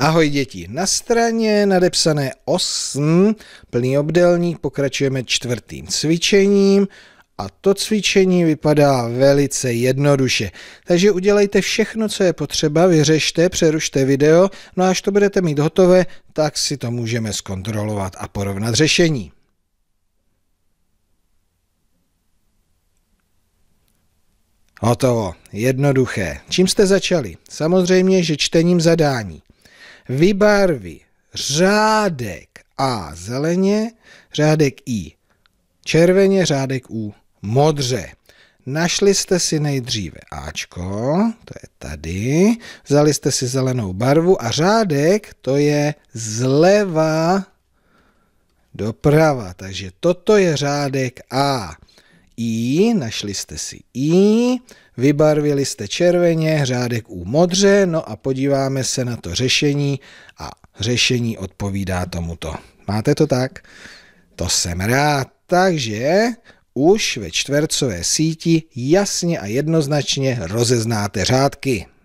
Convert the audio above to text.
Ahoj děti, na straně nadepsané 8, plný obdelník, pokračujeme čtvrtým cvičením a to cvičení vypadá velice jednoduše. Takže udělejte všechno, co je potřeba, vyřešte, přerušte video, no až to budete mít hotové, tak si to můžeme zkontrolovat a porovnat řešení. Hotovo, jednoduché. Čím jste začali? Samozřejmě, že čtením zadání vybarví řádek A zeleně, řádek I červeně, řádek U modře. Našli jste si nejdříve Ačko, to je tady, vzali jste si zelenou barvu a řádek to je zleva doprava, takže toto je řádek A. I, našli jste si I, vybarvili jste červeně, řádek U modře, no a podíváme se na to řešení a řešení odpovídá tomuto. Máte to tak? To jsem rád. Takže už ve čtvercové síti jasně a jednoznačně rozeznáte řádky.